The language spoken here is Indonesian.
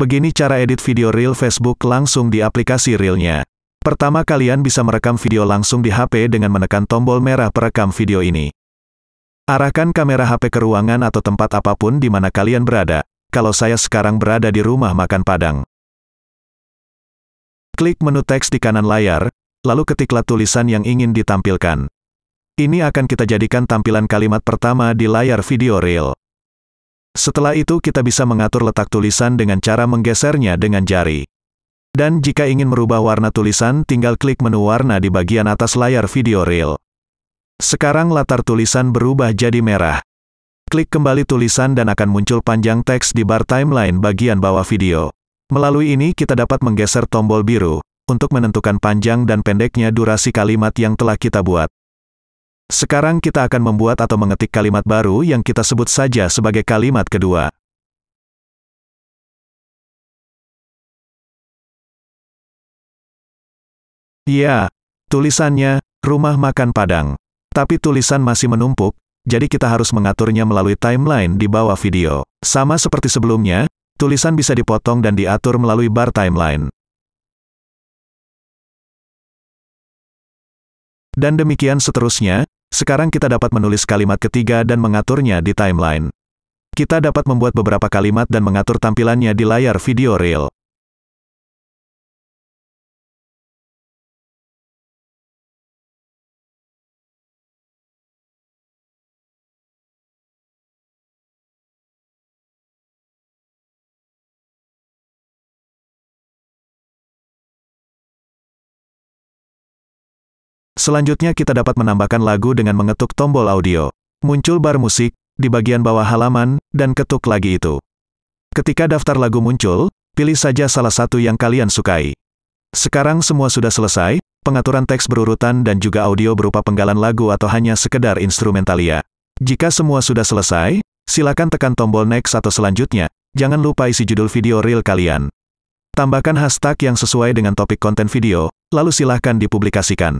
Begini cara edit video Reel Facebook langsung di aplikasi Reelnya. Pertama kalian bisa merekam video langsung di HP dengan menekan tombol merah perekam video ini. Arahkan kamera HP ke ruangan atau tempat apapun di mana kalian berada. Kalau saya sekarang berada di rumah makan Padang. Klik menu teks di kanan layar, lalu ketiklah tulisan yang ingin ditampilkan. Ini akan kita jadikan tampilan kalimat pertama di layar video Reel. Setelah itu kita bisa mengatur letak tulisan dengan cara menggesernya dengan jari. Dan jika ingin merubah warna tulisan, tinggal klik menu warna di bagian atas layar video reel. Sekarang latar tulisan berubah jadi merah. Klik kembali tulisan dan akan muncul panjang teks di bar timeline bagian bawah video. Melalui ini kita dapat menggeser tombol biru, untuk menentukan panjang dan pendeknya durasi kalimat yang telah kita buat. Sekarang kita akan membuat atau mengetik kalimat baru yang kita sebut saja sebagai kalimat kedua. Ya, tulisannya, rumah makan Padang. Tapi tulisan masih menumpuk, jadi kita harus mengaturnya melalui timeline di bawah video. Sama seperti sebelumnya, tulisan bisa dipotong dan diatur melalui bar timeline. Dan demikian seterusnya, sekarang kita dapat menulis kalimat ketiga dan mengaturnya di timeline. Kita dapat membuat beberapa kalimat dan mengatur tampilannya di layar video real. Selanjutnya kita dapat menambahkan lagu dengan mengetuk tombol audio. Muncul bar musik, di bagian bawah halaman, dan ketuk lagi itu. Ketika daftar lagu muncul, pilih saja salah satu yang kalian sukai. Sekarang semua sudah selesai, pengaturan teks berurutan dan juga audio berupa penggalan lagu atau hanya sekedar instrumentalia. Jika semua sudah selesai, silakan tekan tombol next atau selanjutnya. Jangan lupa isi judul video real kalian. Tambahkan hashtag yang sesuai dengan topik konten video, lalu silahkan dipublikasikan.